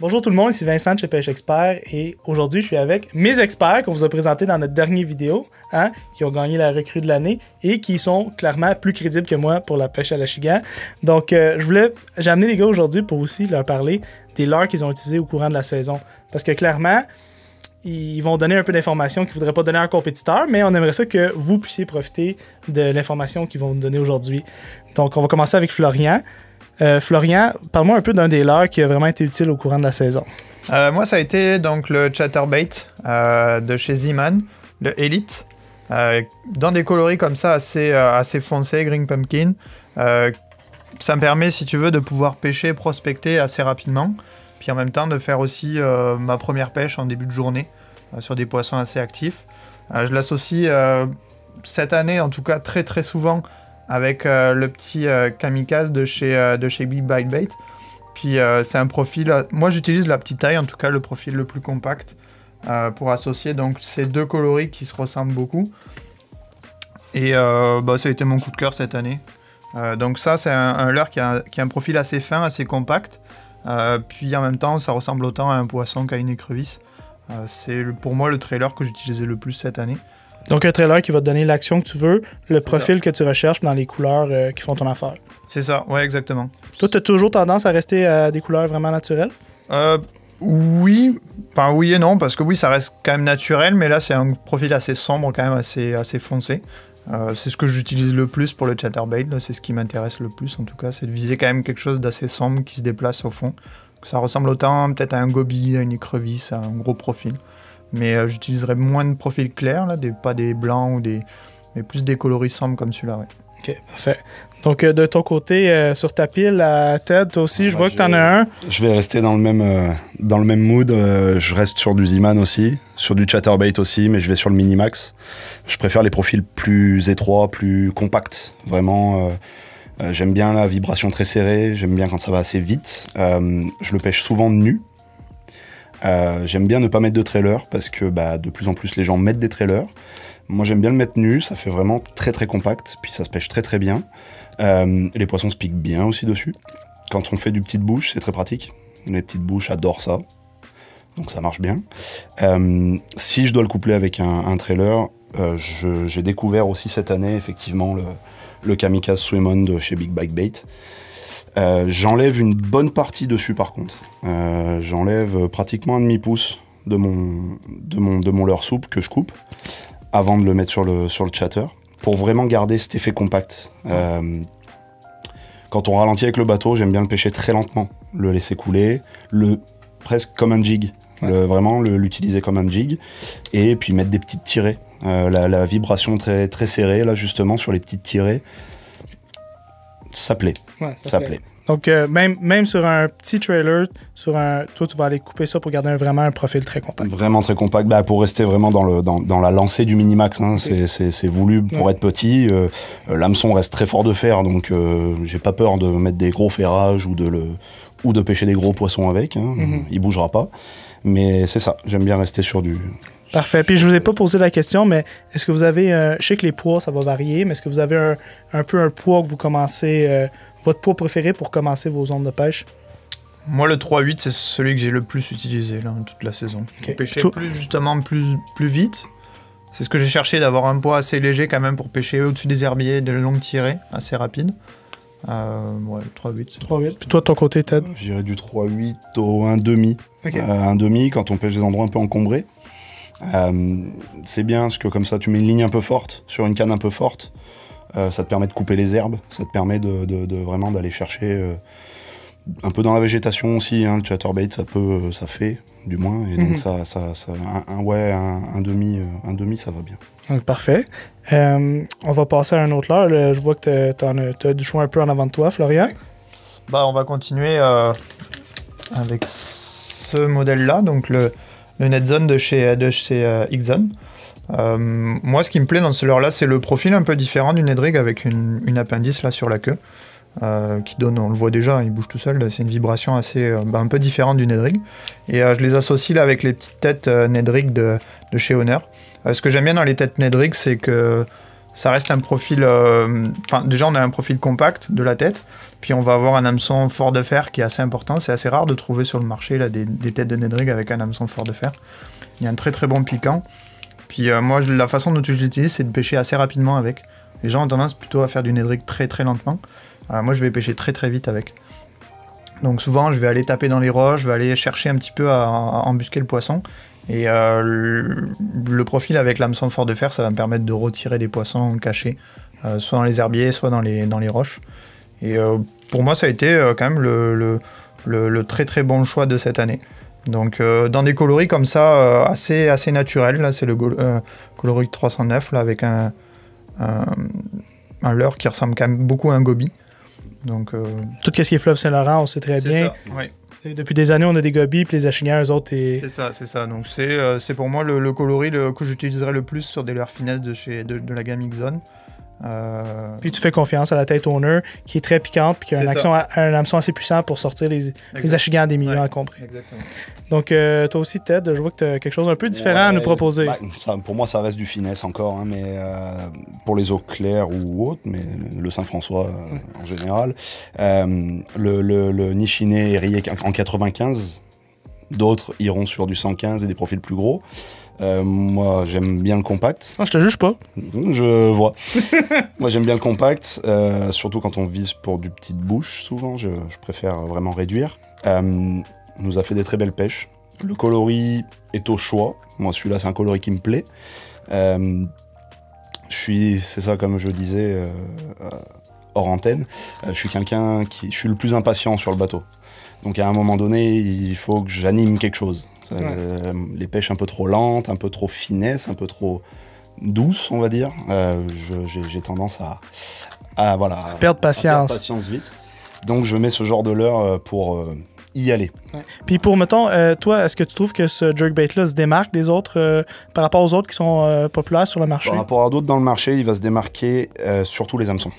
Bonjour tout le monde, ici Vincent de chez Pêche Expert et aujourd'hui je suis avec mes experts qu'on vous a présentés dans notre dernière vidéo, hein, qui ont gagné la recrue de l'année et qui sont clairement plus crédibles que moi pour la pêche à la chigan. Donc euh, je voulais, j'ai amené les gars aujourd'hui pour aussi leur parler des leurres qu'ils ont utilisés au courant de la saison. Parce que clairement, ils vont donner un peu d'informations qu'ils ne voudraient pas donner à un compétiteur, mais on aimerait ça que vous puissiez profiter de l'information qu'ils vont nous donner aujourd'hui. Donc on va commencer avec Florian. Euh, Florian, parle-moi un peu d'un des leurs qui a vraiment été utile au courant de la saison. Euh, moi, ça a été donc le Chatterbait euh, de chez Zeman, le Elite, dans des coloris comme ça assez, assez foncés, Green Pumpkin. ça me permet, si tu veux, de pouvoir pêcher, prospecter assez rapidement, puis en même temps de faire aussi ma première pêche en début de journée sur des poissons assez actifs. je l'associe cette année, en tout cas très très souvent, avec euh, le petit euh, kamikaze de chez, euh, de chez Big Bite Bait. Puis c'est un profil, moi j'utilise la petite taille, en tout cas le profil le plus compact pour associer donc ces deux coloris qui se ressemblent beaucoup. Et bah, ça a été mon coup de cœur cette année. donc ça c'est un, leurre qui a, qui a un profil assez fin, assez compact. puis en même temps, ça ressemble autant à un poisson qu'à une écrevisse. c'est pour moi le trailer que j'utilisais le plus cette année. Donc, un trailer qui va te donner l'action que tu veux, le profil que tu recherches dans les couleurs euh, qui font ton affaire. C'est ça, ouais, exactement. Toi, tu as toujours tendance à rester à des couleurs vraiment naturelles? Euh, oui, enfin oui et non, parce que oui, ça reste quand même naturel, mais là, c'est un profil assez sombre, quand même assez, assez foncé. Euh, c'est ce que j'utilise le plus pour le chatterbait, c'est ce qui m'intéresse le plus en tout cas, c'est de viser quand même quelque chose d'assez sombre qui se déplace au fond. Ça ressemble autant peut-être à un gobi, à une écrevisse, à un gros profil. Mais euh, j'utiliserais j'utiliserai moins de profils clairs, là, des, pas des blancs ou des. mais plus des coloris comme celui-là, Ok, parfait. Donc, euh, de ton côté, euh, sur ta pile à tête aussi, je bah, vois que tu en as un. Je vais rester dans le même, dans le même mood. je reste sur du Z-Man aussi, sur du Chatterbait aussi, mais je vais sur le Minimax. Je préfère les profils plus étroits, plus compacts. Vraiment, j'aime bien la vibration très serrée, j'aime bien quand ça va assez vite. je le pêche souvent nu, euh, j'aime bien ne pas mettre de trailer parce que bah, de plus en plus les gens mettent des trailers. Moi j'aime bien le mettre nu, ça fait vraiment très très compact, puis ça se pêche très très bien. Euh, les poissons se piquent bien aussi dessus. Quand on fait du petite bouche, c'est très pratique. Les petites bouches adorent ça, donc ça marche bien. Euh, si je dois le coupler avec un, trailer, j'ai découvert aussi cette année effectivement le, le Kamikaze Swimon de chez Big Bike Bait. Euh, j'enlève une bonne partie dessus par contre. Euh, j'enlève euh, pratiquement un demi-pouce de mon, de, mon, leur soupe que je coupe avant de le mettre sur le, sur le chatter pour vraiment garder cet effet compact. quand on ralentit avec le bateau, j'aime bien le pêcher très lentement, le laisser couler, le presque comme un jig, vraiment l'utiliser comme un jig, et puis mettre des petites tirées. la, vibration très, très serrée, là justement, sur les petites tirées, ça plaît. ça, plaît. Donc, euh, même, même sur un petit trailer, sur un, toi, tu vas aller couper ça pour garder vraiment un profil très compact. Vraiment très compact, bah, pour rester vraiment dans, le, dans, dans la lancée du minimax. Hein, C'est voulu pour être petit. Euh, euh, L'hameçon reste très fort de fer, donc euh, j'ai pas peur de mettre des gros ferrages ou de, le, ou de pêcher des gros poissons avec. Hein, mm-hmm. Il bougera pas. Mais c'est ça, j'aime bien rester sur du, Parfait. Puis je vous ai pas posé la question, mais est-ce que vous avez euh, Je sais que les poids, ça va varier, mais est-ce que vous avez un, un, peu un poids que vous commencez. Euh, votre poids préféré pour commencer vos zones de pêche Moi, le 3-8, c'est celui que j'ai le plus utilisé toute la saison. Pour pêcher plus, justement, plus, plus vite. C'est ce que j'ai cherché, d'avoir un poids assez léger quand même pour pêcher au-dessus des herbiers, de longues tirées, assez rapide. Euh, ouais, 3-8. Puis toi, ton côté, Ted J'irais du 3-8 au 1,5. Okay. Euh, un 1,5 quand on pêche des endroits un peu encombrés. Euh, c'est bien, parce que comme ça, tu mets une ligne un peu forte, sur une canne un peu forte. Euh, ça te permet de couper les herbes, ça te permet de, vraiment d'aller chercher euh, un peu dans la végétation aussi. Hein, le chatterbait, ça peut, ça fait, du moins. Et donc, mhm. ça, ça, un, ouais, un, demi, un demi, ça va bien. parfait. on va passer à un autre Là, je vois que tu as, du choix un peu en avant de toi, Florian. Bah, on va continuer avec ce modèle-là, donc le le Netzone de chez, de chez euh, Xzone. Euh, moi, ce qui me plaît dans ce leurre-là, c'est le profil un peu différent du Nedrig avec une, appendice là sur la queue. Euh, qui donne, on le voit déjà, il bouge tout seul, c'est une vibration assez bah, un peu différente du Nedrig. Et je les associe là avec les petites têtes Nedrig de, de chez Honor. ce que j'aime bien dans les têtes Nedrig, c'est que ça reste un profil. Euh, enfin, déjà, on a un profil compact de la tête, puis on va avoir un hameçon fort de fer qui est assez important. C'est assez rare de trouver sur le marché des, têtes de Nedrig avec un hameçon fort de fer. Il y a un très très bon piquant. Puis euh, moi, la façon dont je l'utilise, c'est de pêcher assez rapidement avec. Les gens ont tendance plutôt à faire du Nedrig très très lentement. Euh, moi, je vais pêcher très très vite avec. Donc souvent, je vais aller taper dans les roches, je vais aller chercher un petit peu à, embusquer le poisson. Et euh, le, profil avec l'hameçon fort de fer, ça va me permettre de retirer des poissons cachés, euh, soit dans les herbiers, soit dans les, dans les roches. Et euh, pour moi, ça a été quand même le, le, très très bon choix de cette année. Donc dans des coloris comme ça, assez, assez naturels, là c'est le coloris 309, là avec un, un, un leurre qui ressemble quand même beaucoup à un gobi. Euh, Tout ce qui est fleuve Saint-Laurent, on sait très bien. Depuis des années, on a des gobies, puis les achignacs, eux autres. C'est ça, c'est ça. Donc, c'est euh, pour moi le, coloris que j'utiliserai le plus sur des leurs finesses de, la gamme Xone euh, puis tu fais confiance à la tête owner qui est très piquante puis qui a un hameçon assez puissant pour sortir les, les achigans des millions à compris. Donc euh, toi aussi Ted, je vois que tu as quelque chose un peu différent à nous proposer. Ben, pour moi ça reste du finesse encore, hein, mais euh, pour les eaux claires ou autres, mais le Saint-François en général, le, le, le Nichiné est en 95, d'autres iront sur du 115 et des profils plus gros. Euh, moi, j'aime bien le compact. Ah, je te juge pas. Je vois. moi, j'aime bien le compact, euh, surtout quand on vise pour du petite bouche, souvent. Je, préfère vraiment réduire. Euh, nous a fait des très belles pêches. Le coloris est au choix. Moi, celui-là, c'est un coloris qui me plaît. Euh, je suis, c'est ça, comme je disais hors antenne, je suis quelqu'un qui, je suis le plus impatient sur le bateau. Donc, à un moment donné, il faut que j'anime quelque chose. Euh, les pêches un peu trop lentes, un peu trop finesse, un peu trop douce on va dire. Euh, j'ai tendance à, voilà, perdre patience. vite. Donc je mets ce genre de leurre euh, pour y aller. Puis pour, mettons, toi, est-ce que tu trouves que ce jerkbait-là se démarque des autres par rapport aux autres qui sont populaires sur le marché? Par rapport à d'autres dans le marché, il va se démarquer surtout les hameçons.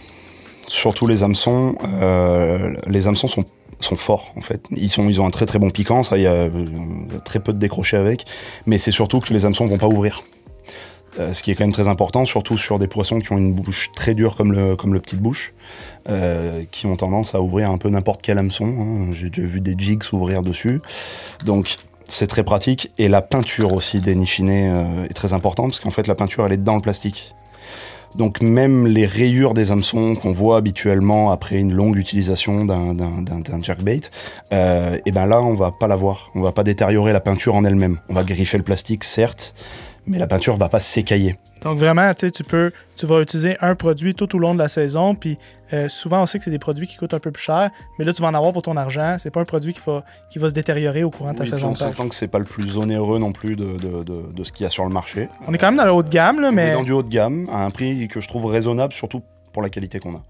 Surtout les hameçons. les hameçons sont sont forts en fait. Ils, sont, ils ont un très très bon piquant, ça il y, a, euh, très peu de décrochés avec, mais c'est surtout que les hameçons vont pas ouvrir. Euh, ce qui est quand même très important, surtout sur des poissons qui ont une bouche très dure comme le, comme le petite bouche, euh, qui ont tendance à ouvrir un peu n'importe quel hameçon. Hein. J'ai déjà vu des jigs ouvrir dessus. Donc c'est très pratique. Et la peinture aussi des nichinés est très importante, parce qu'en fait la peinture elle est dans le plastique. Donc même les rayures des hameçons qu'on voit habituellement après une longue utilisation d'un jerkbait, euh, et eh ben là on va pas la voir, on va pas détériorer la peinture en elle-même. On va griffer le plastique certes, mais la peinture va pas s'écailler. Donc vraiment, tu peux, tu vas utiliser un produit tout au long de la saison, puis euh, souvent on sait que c'est des produits qui coûtent un peu plus cher, mais là tu vas en avoir pour ton argent. C'est pas un produit qui va, qui va se détériorer au courant de ta saison. On s'entend que c'est pas le plus onéreux non plus de, de, de, ce qu'il y a sur le marché. On est quand même dans la haute gamme, là, mais on est dans du haut de gamme à un prix que je trouve raisonnable, surtout pour la qualité qu'on a.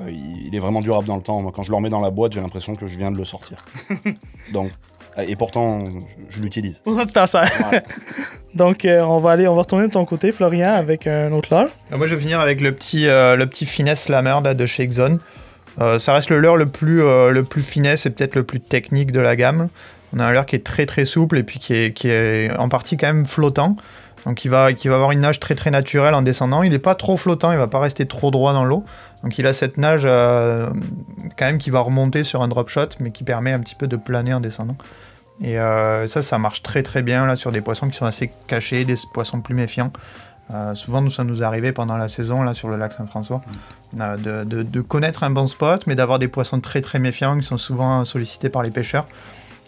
Euh, il, est vraiment durable dans le temps. quand je le remets dans la boîte, j'ai l'impression que je viens de le sortir. Donc et pourtant, je, l'utilise. Pourtant, tu t'en Donc, euh, on va aller, on va retourner de ton côté, Florian, avec un autre leurre. Euh, moi, je vais finir avec le petit, euh, le petit finesse slammer là, de chez zone ça reste le leurre le plus, le plus finesse et peut-être le plus technique de la gamme. On a un leurre qui est très très souple et puis qui est, qui est en partie quand même flottant. Donc il va, avoir une nage très très naturelle en descendant. Il n'est pas trop flottant, il ne va pas rester trop droit dans l'eau. Donc il a cette nage euh, quand même qui va remonter sur un drop shot, mais qui permet un petit peu de planer en descendant. Et euh, ça, ça marche très très bien là sur des poissons qui sont assez cachés, des poissons plus méfiants. Euh, souvent, nous, ça nous arrivait pendant la saison là sur le lac Saint-François mm. de, connaître un bon spot, mais d'avoir des poissons très très méfiants qui sont souvent sollicités par les pêcheurs.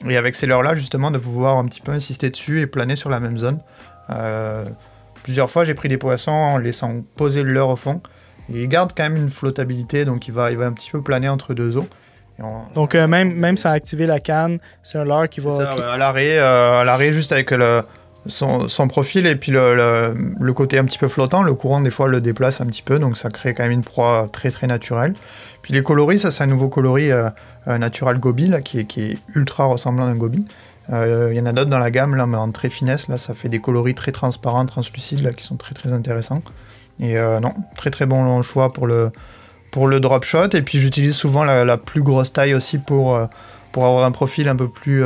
Et avec ces leurres là, justement, de pouvoir un petit peu insister dessus et planer sur la même zone. Euh, plusieurs fois, j'ai pris des poissons en laissant poser le leurre au fond. il garde quand même une flottabilité, donc il va, il un petit peu planer entre deux eaux. Donc, euh, même, même sans activer la canne, c'est un leurre qui va. Euh, à l'arrêt, juste avec son, son, profil et puis le, côté un petit peu flottant, le courant des fois le déplace un petit peu, donc ça crée quand même une proie très très naturelle. Puis les coloris, ça c'est un nouveau coloris naturel natural gobi qui, est, qui est ultra ressemblant à un gobi. Il euh, y en a d'autres dans la gamme, là, mais en très finesse, là, ça fait des coloris très transparents, translucides, là, qui sont très très intéressants. Et euh, non, très très bon choix pour le, pour le drop shot. Et puis j'utilise souvent la, plus grosse taille aussi pour, euh, pour avoir un profil un peu plus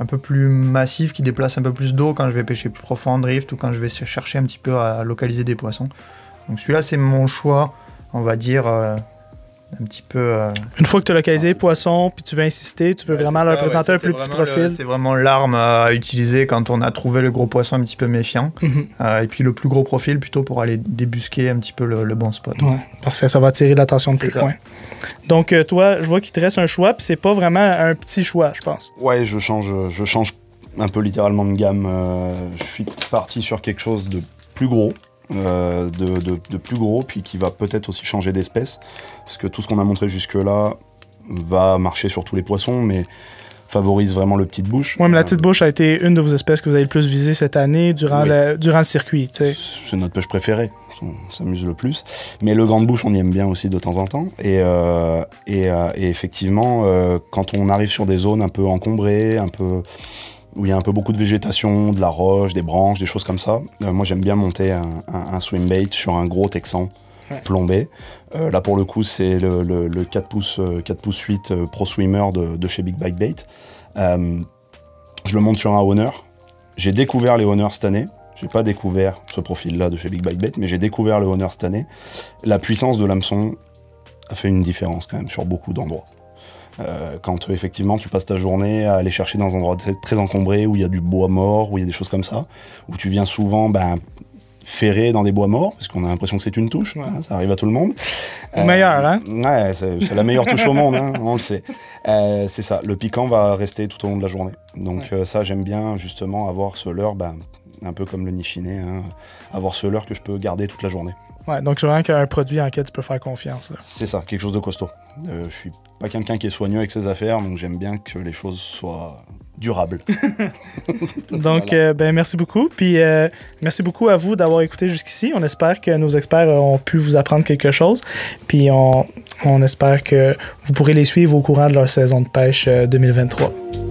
un peu plus massif qui déplace un peu plus d'eau quand je vais pêcher plus profond drift ou quand je vais chercher un petit peu à localiser des poissons. Donc celui-là c'est mon choix, on va dire, euh, Une fois que tu as localisé poisson, puis tu veux insister, tu veux vraiment leur présenter un plus petit profil. C'est vraiment l'arme à utiliser quand on a trouvé le gros poisson un petit peu méfiant. Mhm. Euh, et puis le plus gros profil plutôt pour aller débusquer un petit peu le, bon spot. parfait, ça va attirer l'attention de plus loin. Donc euh, toi, je vois qu'il te reste un choix, puis c'est pas vraiment un petit choix, je pense. Ouais, je change, je change un peu littéralement de gamme. je suis parti sur quelque chose de plus gros. Euh, de, plus gros, puis qui va peut-être aussi changer d'espèce, parce que tout ce qu'on a montré jusque-là va marcher sur tous les poissons, mais favorise vraiment le petite bouche. Oui, mais la petite bouche a été une de vos espèces que vous avez le plus visée cette année durant, le, durant le circuit. C'est notre pêche préférée, on s'amuse le plus. Mais le grand bouche, on y aime bien aussi de temps en temps. et, euh, euh, et, effectivement, quand on arrive sur des zones un peu encombrées, un peu où il y a un peu beaucoup de végétation, de la roche, des branches, des choses comme ça. Euh, moi, j'aime bien monter un, swimbait sur un gros texan plombé. Euh, là, pour le coup, c'est le, 4 pouces, 4 euh, pouces 8 Pro Swimmer de, chez Big Bike Bait. je le monte sur un owner. J'ai découvert les owners cette année. J'ai pas découvert ce profil-là de chez Big Bike Bait, mais j'ai découvert le owner cette année. La puissance de l'hameçon a fait une différence quand même sur beaucoup d'endroits. Euh, quand euh, effectivement tu passes ta journée à aller chercher dans un endroit très, encombré où il y a du bois mort, où il y a des choses comme ça, où tu viens souvent ben, dans des bois morts, parce qu'on a l'impression que c'est une touche, hein, ça arrive à tout le monde. meilleur, euh, hein ouais, c'est la meilleure touche au monde, hein, on le sait. c'est ça, le piquant va rester tout au long de la journée. Donc ça, j'aime bien justement avoir ce leurre ben, un peu comme le nichiné, hein, avoir ce leurre que je peux garder toute la journée. Ouais, donc c'est vraiment qu'un produit en lequel tu peux faire confiance. C'est ça, quelque chose de costaud. Euh, je suis pas quelqu'un qui est soigneux avec ses affaires, donc j'aime bien que les choses soient durables. donc, euh, ben, merci beaucoup. Puis, euh, merci beaucoup à vous d'avoir écouté jusqu'ici. On espère que nos experts ont pu vous apprendre quelque chose. Puis, on, on espère que vous pourrez les suivre au courant de leur saison de pêche 2023. Euh,